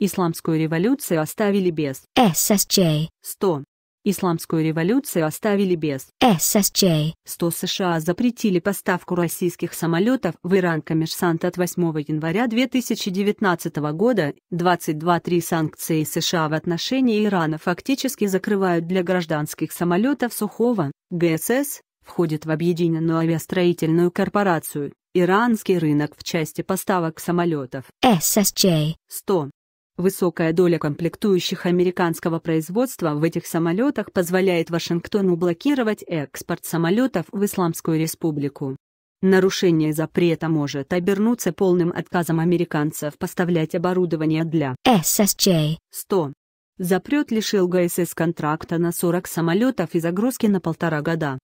Исламскую революцию оставили без SSJ. 100. Исламскую революцию оставили без SSJ. 100 США запретили поставку российских самолетов в Иран коммерсант от 8 января 2019 года. 22.3 санкции США в отношении Ирана фактически закрывают для гражданских самолетов Сухого, ГСС, входит в Объединенную авиастроительную корпорацию, иранский рынок в части поставок самолетов. SSJ. 100. Высокая доля комплектующих американского производства в этих самолетах позволяет Вашингтону блокировать экспорт самолетов в Исламскую республику. Нарушение запрета может обернуться полным отказом американцев поставлять оборудование для ССJ-100. Запрет лишил ГСС контракта на 40 самолетов и загрузки на полтора года.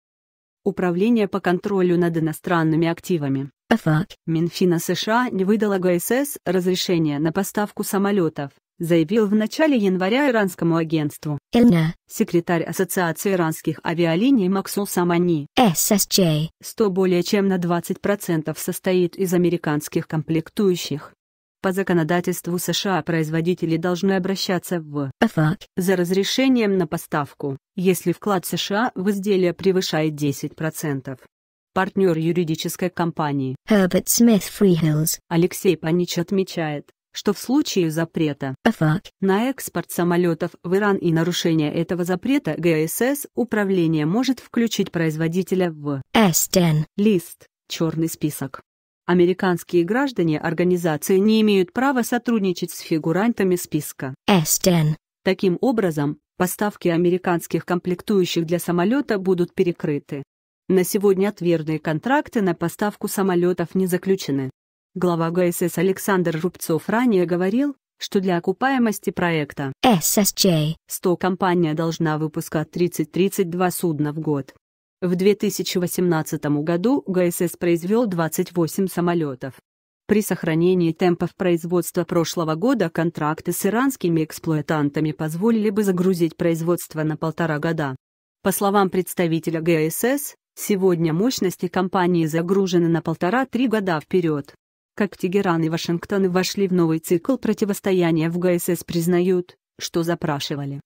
Управление по контролю над иностранными активами. Минфина США не выдала ГСС разрешение на поставку самолетов, заявил в начале января иранскому агентству Эльна. секретарь Ассоциации иранских авиалиний Максу Самани. ССЧ 100 более чем на 20% состоит из американских комплектующих. По законодательству США производители должны обращаться в ФАК за разрешением на поставку, если вклад США в изделие превышает 10% партнер юридической компании Herbert Smith Freehills. Алексей Панич отмечает, что в случае запрета а на экспорт самолетов в Иран и нарушение этого запрета ГСС управление может включить производителя в S10. лист «Черный список». Американские граждане организации не имеют права сотрудничать с фигурантами списка S10. Таким образом, поставки американских комплектующих для самолета будут перекрыты. На сегодня отверные контракты на поставку самолетов не заключены. Глава ГСС Александр Рубцов ранее говорил, что для окупаемости проекта SSJ 100 компания должна выпускать 30-32 судна в год. В 2018 году ГСС произвел 28 самолетов. При сохранении темпов производства прошлого года контракты с иранскими эксплуатантами позволили бы загрузить производство на полтора года. По словам представителя ГСС, Сегодня мощности компании загружены на полтора-три года вперед. Как Тегеран и Вашингтон вошли в новый цикл противостояния в ГСС признают, что запрашивали.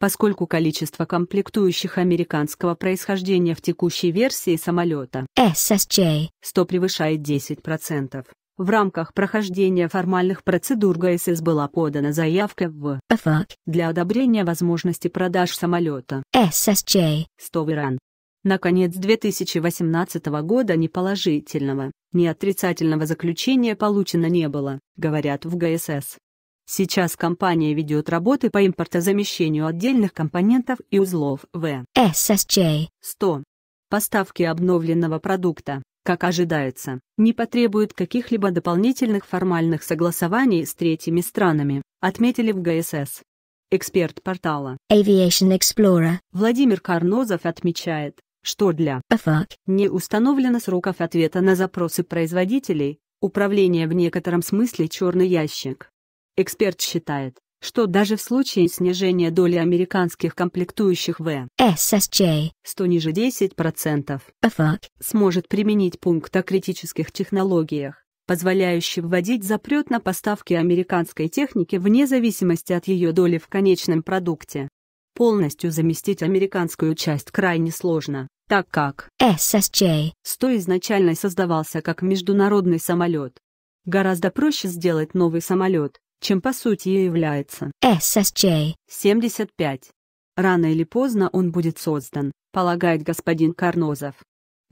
Поскольку количество комплектующих американского происхождения в текущей версии самолета SSJ 100 превышает 10%. В рамках прохождения формальных процедур ГСС была подана заявка в ФАК для одобрения возможности продаж самолета SSJ 100 в Иран на конец 2018 года ни положительного, ни отрицательного заключения получено не было, говорят в ГСС. Сейчас компания ведет работы по импортозамещению отдельных компонентов и узлов в SSJ 100. Поставки обновленного продукта, как ожидается, не потребуют каких-либо дополнительных формальных согласований с третьими странами, отметили в ГСС. Эксперт портала Aviation Explorer Владимир Карнозов отмечает, что для АФАК не установлено сроков ответа на запросы производителей, управление в некотором смысле черный ящик. Эксперт считает, что даже в случае снижения доли американских комплектующих в ССЧ 100 ниже 10%, АФАК сможет применить пункт о критических технологиях, позволяющий вводить запрет на поставки американской техники вне зависимости от ее доли в конечном продукте. Полностью заместить американскую часть крайне сложно, так как SSJ 100 изначально создавался как международный самолет. Гораздо проще сделать новый самолет, чем по сути и является SSJ 75 Рано или поздно он будет создан, полагает господин Карнозов.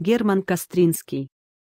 Герман Костринский